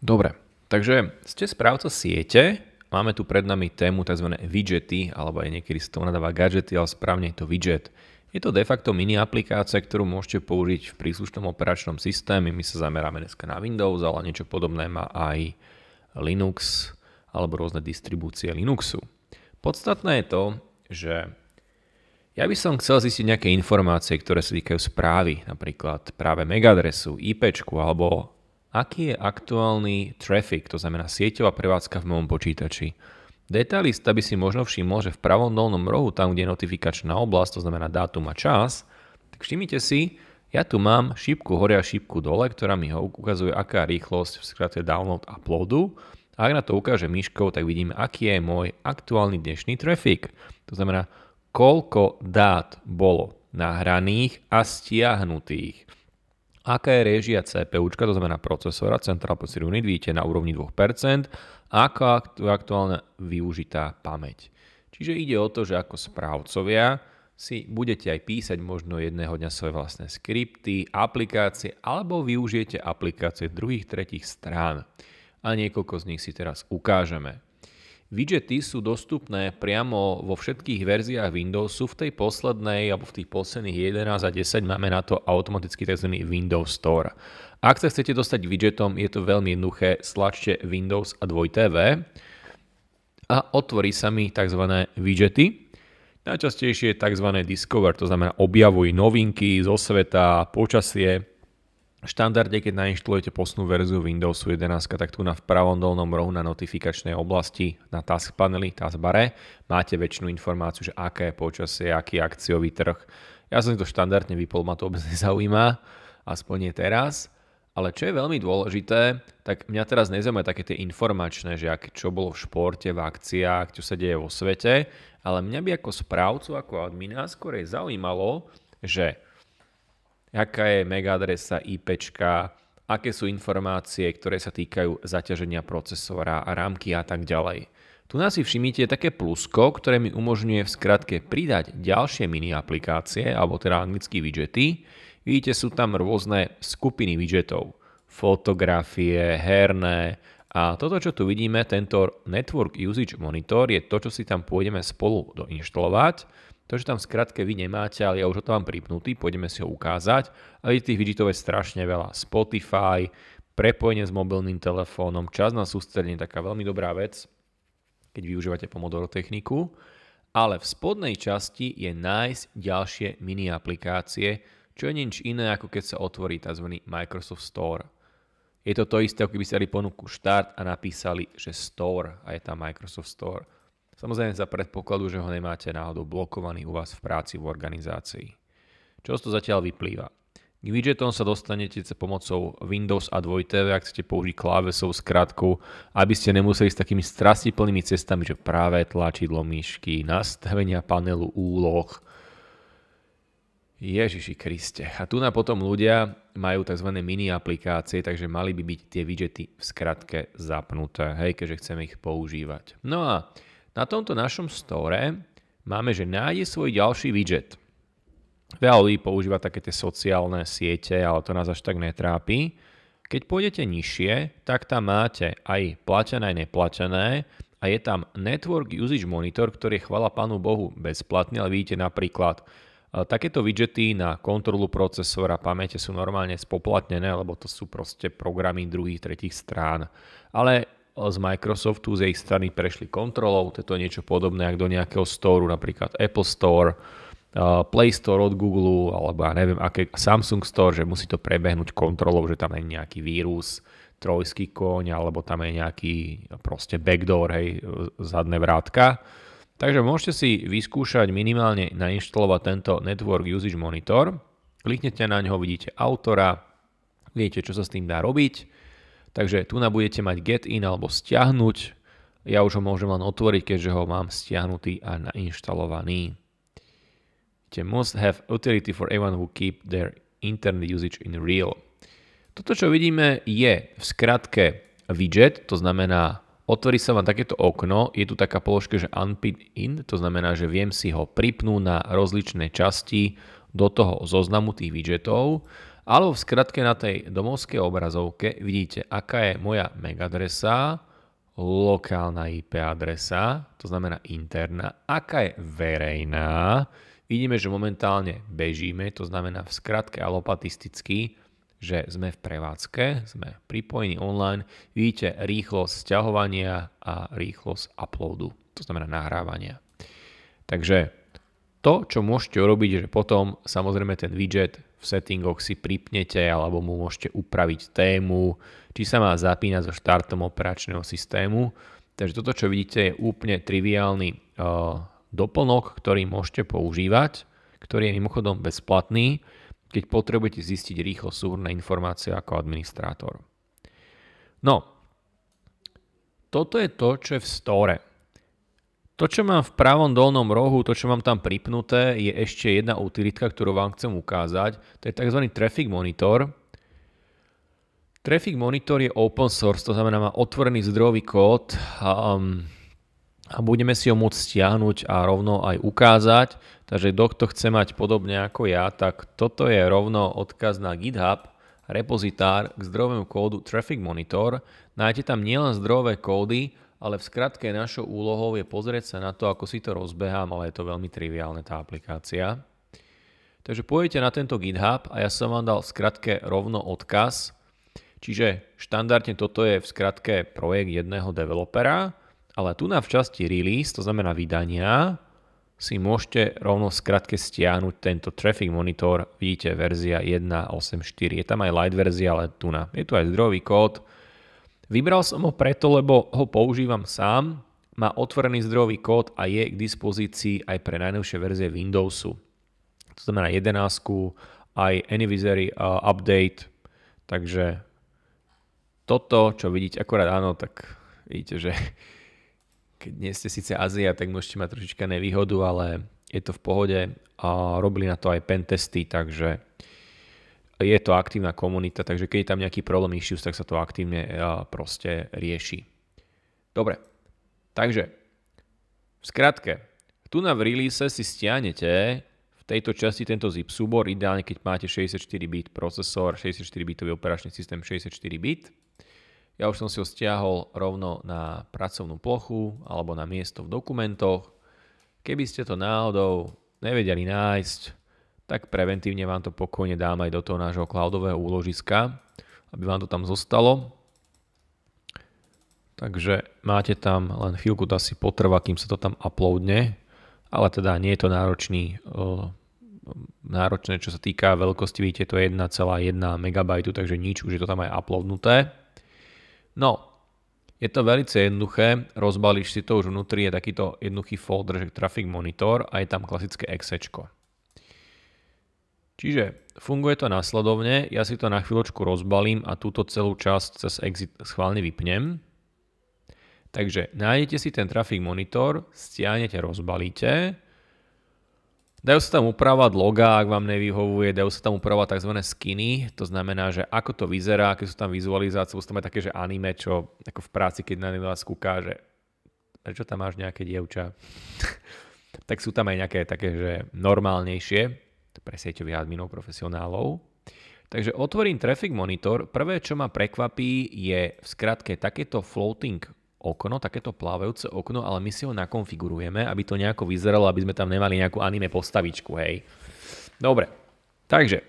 Dobre, takže ste správca siete, máme tu pred nami tému tzv. widgety, alebo aj niekedy sa to nadáva gadgety, ale správne je to widget. Je to de facto mini aplikácia, ktorú môžete použiť v príslušnom operačnom systéme. My sa zameráme dneska na Windows, ale niečo podobné má aj Linux alebo rôzne distribúcie Linuxu. Podstatné je to, že ja by som chcel zistiť nejaké informácie, ktoré sa týkajú správy, napríklad práve megadresu, IP alebo aký je aktuálny traffic, to znamená sieťová prevádzka v mojom počítači. Detailista by si možno všimol, že v pravom dolnom rohu, tam kde je notifikačná oblasť, to znamená dátum a čas, tak všimnite si, ja tu mám šípku hore a šípku dole, ktorá mi ho ukazuje, aká rýchlosť v skratke download uploadu. A ak na to ukáže myškou, tak vidíme, aký je môj aktuálny dnešný traffic. To znamená, koľko dát bolo nahraných a stiahnutých aká je režia CPUčka, to znamená procesora Central Processor Unit, vidíte na úrovni 2%, aká je aktuálne využitá pamäť. Čiže ide o to, že ako správcovia si budete aj písať možno jedného dňa svoje vlastné skripty, aplikácie alebo využijete aplikácie druhých, tretich strán. A niekoľko z nich si teraz ukážeme. Widgety sú dostupné priamo vo všetkých verziách Windowsu. V tej poslednej alebo v tých posledných 11 a 10 máme na to automaticky tzv. Windows Store. Ak sa chcete dostať widgetom, je to veľmi jednoduché. Slačte Windows a 2TV a otvorí sa mi tzv. widgety. Najčastejšie je tzv. Discover, to znamená objavuj novinky zo sveta, počasie, Štandardne, keď nainštalujete posnú verziu Windowsu 11, tak tu na v pravom dolnom rohu na notifikačnej oblasti na task paneli, taskbare, máte väčšinu informáciu, že aké je počasie, aký je akciový trh. Ja som to štandardne vypol, ma to vôbec nezaujíma, aspoň nie teraz. Ale čo je veľmi dôležité, tak mňa teraz nezaujíma také tie informačné, že ak, čo bolo v športe, v akciách, čo sa deje vo svete, ale mňa by ako správcu, ako admina skorej zaujímalo, že aká je mega adresa, IP, aké sú informácie, ktoré sa týkajú zaťaženia procesora, rámky a tak ďalej. Tu nás si všimnite také plusko, ktoré mi umožňuje v skratke pridať ďalšie mini aplikácie, alebo teda anglicky widgety. Vidíte, sú tam rôzne skupiny widgetov. Fotografie, herné, a toto, čo tu vidíme, tento Network Usage Monitor, je to, čo si tam pôjdeme spolu doinštalovať. To, že tam skratke vy nemáte, ale ja už ho tam mám pripnutý, pôjdeme si ho ukázať. A vidíte, tých widgetov je strašne veľa. Spotify, prepojenie s mobilným telefónom, čas na sústredenie, taká veľmi dobrá vec, keď využívate Pomodoro techniku. Ale v spodnej časti je nájsť ďalšie mini aplikácie, čo je nič iné, ako keď sa otvorí tzv. Microsoft Store. Je to to isté, ako keby ste dali ponuku štart a napísali, že Store a je tam Microsoft Store. Samozrejme za predpokladu, že ho nemáte náhodou blokovaný u vás v práci v organizácii. Čo to zatiaľ vyplýva? K widgetom sa dostanete pomocou Windows a 2TV, ak chcete použiť klávesov s krátkou, aby ste nemuseli s takými strastiplnými cestami, že práve tlačidlo myšky, nastavenia panelu úloh. Ježiši Kriste. A tu na potom ľudia majú tzv. mini aplikácie, takže mali by byť tie widgety v skratke zapnuté, hej, keďže chceme ich používať. No a na tomto našom store máme, že nájde svoj ďalší widget. Veľa ľudí používa také tie sociálne siete, ale to nás až tak netrápi. Keď pôjdete nižšie, tak tam máte aj platené, aj neplatené a je tam Network Usage Monitor, ktorý je chvala Pánu Bohu bezplatný, ale vidíte napríklad e, Takéto widgety na kontrolu procesora pamäte sú normálne spoplatnené, lebo to sú proste programy druhých, tretich strán. Ale z Microsoftu z ich strany prešli kontrolou, to je niečo podobné ako do nejakého storu, napríklad Apple Store, Play Store od Google alebo ja neviem aké Samsung Store, že musí to prebehnúť kontrolou, že tam je nejaký vírus, trojský koň, alebo tam je nejaký proste backdoor, hej, zadné vrátka. Takže môžete si vyskúšať minimálne nainštalovať tento Network Usage Monitor. Kliknete na ňo, vidíte autora, viete, čo sa s tým dá robiť Takže tu na budete mať get in alebo stiahnuť. Ja už ho môžem len otvoriť, keďže ho mám stiahnutý a nainštalovaný. Te must have utility for everyone who keep their internet usage in real. Toto, čo vidíme, je v skratke widget, to znamená, otvorí sa vám takéto okno, je tu taká položka, že unpin in, to znamená, že viem si ho pripnúť na rozličné časti do toho zoznamu tých widgetov. Alebo v skratke na tej domovskej obrazovke vidíte, aká je moja MAC adresa, lokálna IP adresa, to znamená interná, aká je verejná. Vidíme, že momentálne bežíme, to znamená v skratke a lopatisticky, že sme v prevádzke, sme pripojení online, vidíte rýchlosť sťahovania a rýchlosť uploadu, to znamená nahrávania. Takže to, čo môžete urobiť, že potom samozrejme ten widget v settingoch si pripnete alebo mu môžete upraviť tému, či sa má zapínať so štartom operačného systému. Takže toto, čo vidíte, je úplne triviálny uh, doplnok, ktorý môžete používať, ktorý je mimochodom bezplatný, keď potrebujete zistiť rýchlo súhrné informácie ako administrátor. No, toto je to, čo je v store. To, čo mám v pravom dolnom rohu, to, čo mám tam pripnuté, je ešte jedna utilitka, ktorú vám chcem ukázať. To je tzv. Traffic Monitor. Traffic Monitor je open source, to znamená má otvorený zdrojový kód a, um, a budeme si ho môcť stiahnuť a rovno aj ukázať. Takže kto to chce mať podobne ako ja, tak toto je rovno odkaz na GitHub repozitár k zdrojovému kódu Traffic Monitor. Nájdete tam nielen zdrojové kódy, ale v skratke našou úlohou je pozrieť sa na to, ako si to rozbehám, ale je to veľmi triviálne tá aplikácia. Takže pôjdete na tento GitHub a ja som vám dal v skratke rovno odkaz. Čiže štandardne toto je v skratke projekt jedného developera, ale tu na v časti release, to znamená vydania, si môžete rovno v skratke stiahnuť tento traffic monitor, vidíte verzia 1.8.4, je tam aj light verzia, ale tu na. Je tu aj zdrojový kód, Vybral som ho preto, lebo ho používam sám, má otvorený zdrojový kód a je k dispozícii aj pre najnovšie verzie Windowsu. To znamená 11, aj Anyvisory uh, update, takže toto, čo vidíte akorát áno, tak vidíte, že keď nie ste síce Azia, tak môžete mať trošička nevýhodu, ale je to v pohode a robili na to aj pentesty, takže uh, je to aktívna komunita, takže keď je tam nejaký problém issues, tak sa to aktívne e, proste rieši. Dobre, takže v skratke, tu na v release si stiahnete v tejto časti tento zip súbor, ideálne keď máte 64-bit procesor, 64-bitový operačný systém, 64-bit. Ja už som si ho stiahol rovno na pracovnú plochu alebo na miesto v dokumentoch. Keby ste to náhodou nevedeli nájsť, tak preventívne vám to pokojne dám aj do toho nášho cloudového úložiska, aby vám to tam zostalo. Takže máte tam len chvíľku, to asi potrvá, kým sa to tam uploadne, ale teda nie je to náročný, náročné, čo sa týka veľkosti, vidíte, to je 1,1 MB, takže nič, už je to tam aj uploadnuté. No, je to veľmi jednoduché, rozbalíš si to už vnútri, je takýto jednoduchý folder, že Traffic Monitor a je tam klasické exečko. Čiže funguje to následovne, ja si to na chvíľočku rozbalím a túto celú časť cez exit schválne vypnem. Takže nájdete si ten traffic monitor, stiahnete, rozbalíte. Dajú sa tam upravať loga, ak vám nevyhovuje, dajú sa tam upravať tzv. skiny, to znamená, že ako to vyzerá, aké sú tam vizualizácie, sú tam aj také, že anime, čo ako v práci, keď na vás kúka, že prečo tam máš nejaké dievča, tak sú tam aj nejaké také, že normálnejšie pre sieťových adminov profesionálov. Takže otvorím Traffic Monitor. Prvé, čo ma prekvapí, je v skratke takéto floating okno, takéto plávajúce okno, ale my si ho nakonfigurujeme, aby to nejako vyzeralo, aby sme tam nemali nejakú anime postavičku, hej. Dobre, takže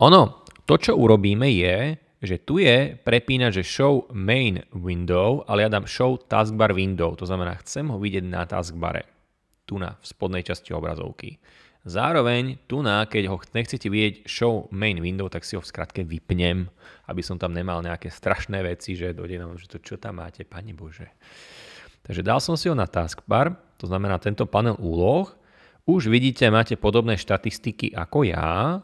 ono, to čo urobíme je, že tu je prepínať, že show main window, ale ja dám show taskbar window, to znamená, chcem ho vidieť na taskbare, tu na, v spodnej časti obrazovky. Zároveň tu na, keď ho nechcete vidieť show main window, tak si ho v skratke vypnem, aby som tam nemal nejaké strašné veci, že dojde nám, že to čo tam máte, pani Bože. Takže dal som si ho na taskbar, to znamená tento panel úloh. Už vidíte, máte podobné štatistiky ako ja,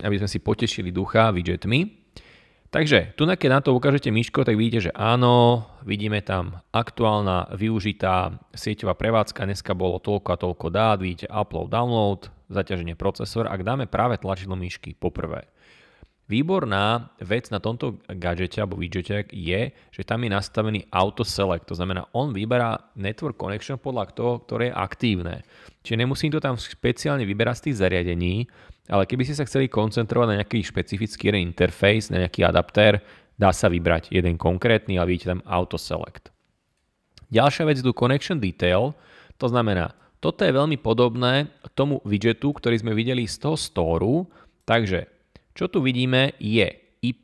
aby sme si potešili ducha widgetmi. Takže tu keď na to ukážete myško, tak vidíte, že áno, vidíme tam aktuálna využitá sieťová prevádzka, dneska bolo toľko a toľko dát, vidíte upload, download, zaťaženie procesor. Ak dáme práve tlačidlo myšky poprvé, Výborná vec na tomto gadžete alebo widgete je, že tam je nastavený auto select, to znamená on vyberá network connection podľa toho, ktoré je aktívne. Čiže nemusím to tam špeciálne vyberať z tých zariadení, ale keby ste sa chceli koncentrovať na nejaký špecifický interface, na nejaký adaptér, dá sa vybrať jeden konkrétny a vidíte tam auto select. Ďalšia vec je tu connection detail, to znamená, toto je veľmi podobné tomu widgetu, ktorý sme videli z toho storu, takže čo tu vidíme je IP,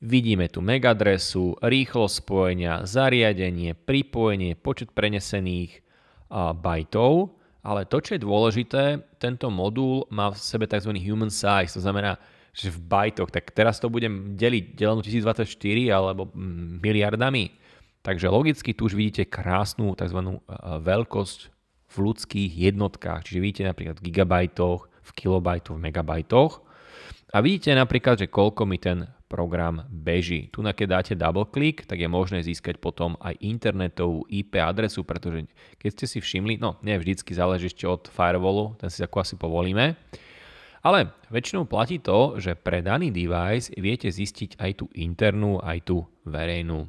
vidíme tu MAC adresu, rýchlosť spojenia, zariadenie, pripojenie, počet prenesených bajtov, ale to, čo je dôležité, tento modul má v sebe tzv. human size, to znamená, že v bajtoch, tak teraz to budem deliť delenú 1024 alebo mm, miliardami. Takže logicky tu už vidíte krásnu tzv. veľkosť v ľudských jednotkách. Čiže vidíte napríklad v gigabajtoch, v kilobajtoch, v megabajtoch. A vidíte napríklad, že koľko mi ten program beží. Tu na keď dáte double click, tak je možné získať potom aj internetovú IP adresu, pretože keď ste si všimli, no nie vždycky záleží ešte od firewallu, ten si ako asi povolíme, ale väčšinou platí to, že pre daný device viete zistiť aj tú internú, aj tú verejnú e,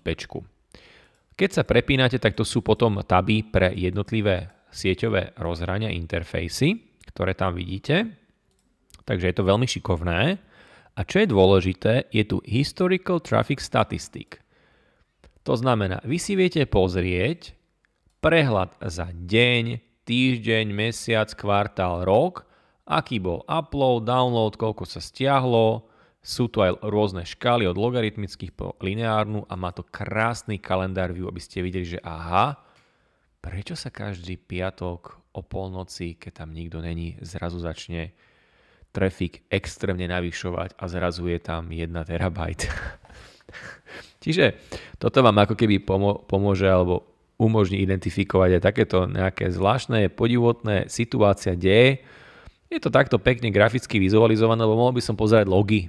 IPčku. Keď sa prepínate, tak to sú potom taby pre jednotlivé sieťové rozhrania interfejsy, ktoré tam vidíte. Takže je to veľmi šikovné. A čo je dôležité, je tu Historical Traffic Statistic. To znamená, vy si viete pozrieť prehľad za deň, týždeň, mesiac, kvartál, rok, aký bol upload, download, koľko sa stiahlo, sú tu aj rôzne škály od logaritmických po lineárnu a má to krásny kalendár view, aby ste videli, že aha, prečo sa každý piatok o polnoci, keď tam nikto není, zrazu začne trafik extrémne navyšovať a zrazu je tam 1 terabajt. Čiže toto vám ako keby pomo- pomôže alebo umožní identifikovať aj takéto nejaké zvláštne, podivotné situácia deje. Je to takto pekne graficky vizualizované, lebo mohol by som pozerať logy.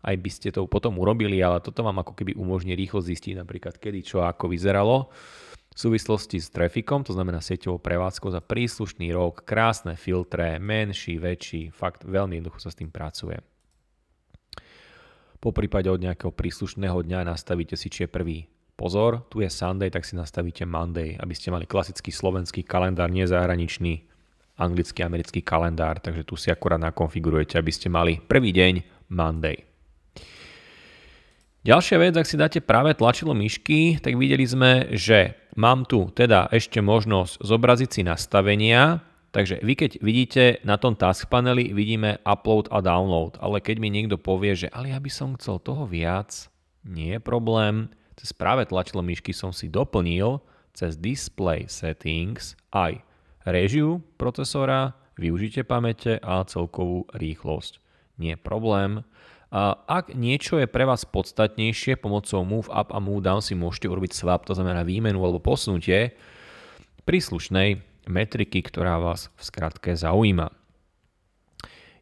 Aj by ste to potom urobili, ale toto vám ako keby umožní rýchlo zistiť napríklad, kedy čo ako vyzeralo v súvislosti s trafikom, to znamená sieťovou prevádzkou za príslušný rok, krásne filtre, menší, väčší, fakt veľmi jednoducho sa s tým pracuje. Po prípade od nejakého príslušného dňa nastavíte si, či je prvý pozor, tu je Sunday, tak si nastavíte Monday, aby ste mali klasický slovenský kalendár, nie zahraničný anglický, americký kalendár, takže tu si akurát nakonfigurujete, aby ste mali prvý deň Monday. Ďalšia vec, ak si dáte práve tlačidlo myšky, tak videli sme, že mám tu teda ešte možnosť zobraziť si nastavenia, takže vy keď vidíte na tom task paneli, vidíme upload a download, ale keď mi niekto povie, že ale ja by som chcel toho viac, nie je problém, cez práve tlačilo myšky som si doplnil cez display settings aj režiu procesora, využite pamäte a celkovú rýchlosť. Nie je problém. Ak niečo je pre vás podstatnejšie, pomocou move up a move down si môžete urobiť swap, to znamená výmenu alebo posunutie príslušnej metriky, ktorá vás v skratke zaujíma.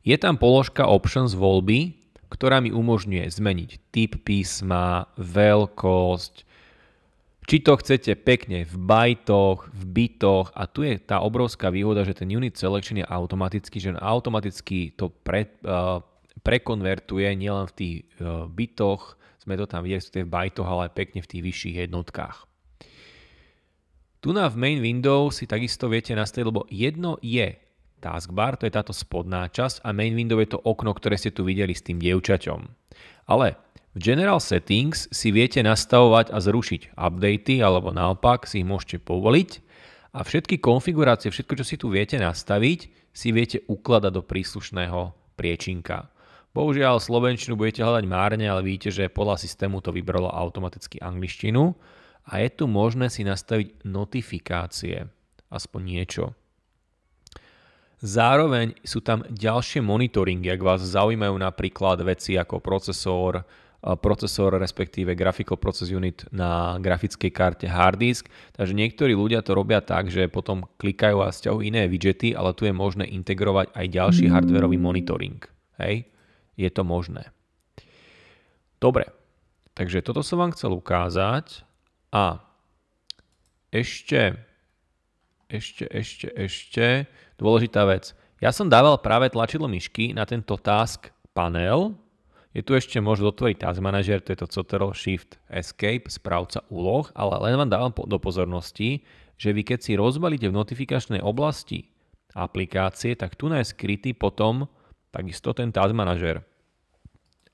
Je tam položka Options voľby, ktorá mi umožňuje zmeniť typ písma, veľkosť, či to chcete pekne v bajtoch, v bytoch a tu je tá obrovská výhoda, že ten unit selection je automatický, že automaticky to pred, uh, prekonvertuje nielen v tých e, bytoch, sme to tam videli, sú tie v bytoch, ale aj pekne v tých vyšších jednotkách. Tu na v main window si takisto viete nastaviť, lebo jedno je taskbar, to je táto spodná časť a main window je to okno, ktoré ste tu videli s tým dievčaťom. Ale v general settings si viete nastavovať a zrušiť updaty alebo naopak si ich môžete povoliť a všetky konfigurácie, všetko čo si tu viete nastaviť, si viete ukladať do príslušného priečinka. Bohužiaľ, slovenčinu budete hľadať márne, ale vidíte, že podľa systému to vybralo automaticky angličtinu a je tu možné si nastaviť notifikácie, aspoň niečo. Zároveň sú tam ďalšie monitoringy, ak vás zaujímajú napríklad veci ako procesor, eh, procesor, respektíve Graphical Process Unit na grafickej karte hard disk. Takže niektorí ľudia to robia tak, že potom klikajú a stiahujú iné widgety, ale tu je možné integrovať aj ďalší hardwareový monitoring. Hej? je to možné. Dobre, takže toto som vám chcel ukázať a ešte, ešte, ešte, ešte, dôležitá vec. Ja som dával práve tlačidlo myšky na tento task panel. Je tu ešte možno otvoriť task manager, to je to Cotero Shift Escape, správca úloh, ale len vám dávam do pozornosti, že vy keď si rozbalíte v notifikačnej oblasti aplikácie, tak tu je skrytý potom takisto ten task manažer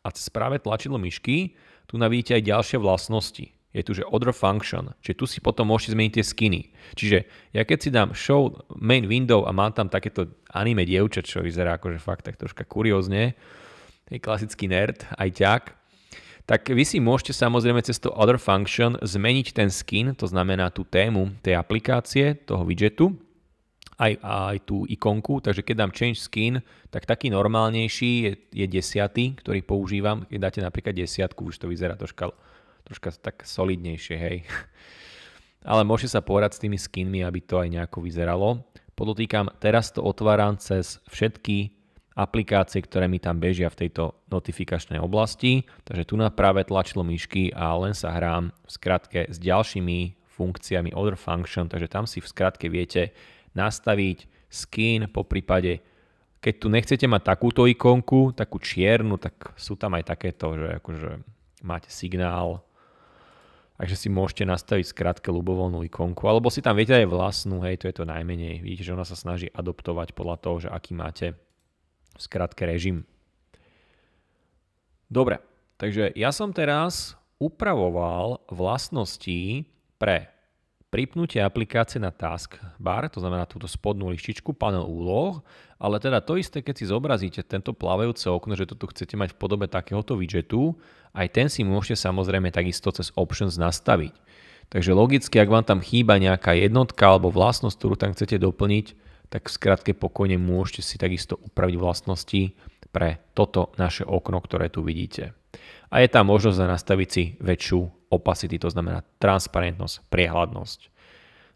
a cez práve tlačidlo myšky tu navíte aj ďalšie vlastnosti. Je tu, že order function, čiže tu si potom môžete zmeniť tie skiny. Čiže ja keď si dám show main window a mám tam takéto anime dievča, čo vyzerá akože fakt tak troška kuriózne, je klasický nerd, aj ťak, tak vy si môžete samozrejme cez to other function zmeniť ten skin, to znamená tú tému tej aplikácie, toho widgetu aj, aj tú ikonku, takže keď dám change skin, tak taký normálnejší je, je desiatý, ktorý používam. Keď dáte napríklad desiatku, už to vyzerá troška, troška tak solidnejšie, hej. Ale môžete sa porať s tými skinmi, aby to aj nejako vyzeralo. Podotýkam, teraz to otváram cez všetky aplikácie, ktoré mi tam bežia v tejto notifikačnej oblasti. Takže tu na práve tlačilo myšky a len sa hrám v skratke s ďalšími funkciami other function, takže tam si v skratke viete nastaviť skin, po prípade keď tu nechcete mať takúto ikonku, takú čiernu, tak sú tam aj takéto, že akože máte signál, takže si môžete nastaviť skrátke ľubovoľnú ikonku, alebo si tam viete aj vlastnú, hej, to je to najmenej. Vidíte, že ona sa snaží adoptovať podľa toho, že aký máte skrátke skratke režim. Dobre, takže ja som teraz upravoval vlastnosti pre pripnutie aplikácie na taskbar, to znamená túto spodnú lištičku, panel úloh, ale teda to isté, keď si zobrazíte tento plávajúce okno, že toto chcete mať v podobe takéhoto widgetu, aj ten si môžete samozrejme takisto cez options nastaviť. Takže logicky, ak vám tam chýba nejaká jednotka alebo vlastnosť, ktorú tam chcete doplniť, tak v skratke pokojne môžete si takisto upraviť vlastnosti pre toto naše okno, ktoré tu vidíte. A je tam možnosť nastaviť si väčšiu opacity, to znamená transparentnosť, priehľadnosť.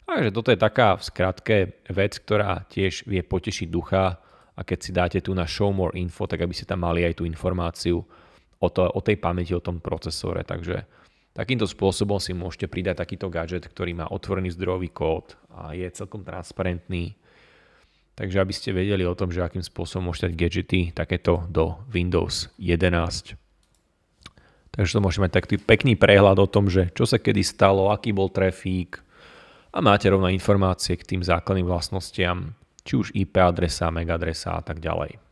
Takže toto je taká v skratke vec, ktorá tiež vie potešiť ducha a keď si dáte tu na show more info, tak aby ste tam mali aj tú informáciu o, to, o tej pamäti, o tom procesore. Takže takýmto spôsobom si môžete pridať takýto gadget, ktorý má otvorený zdrojový kód a je celkom transparentný. Takže aby ste vedeli o tom, že akým spôsobom môžete dať gadgety takéto do Windows 11. Takže to môžete mať taký pekný prehľad o tom, že čo sa kedy stalo, aký bol trafík a máte rovno informácie k tým základným vlastnostiam, či už IP adresa, MAC adresa a tak ďalej.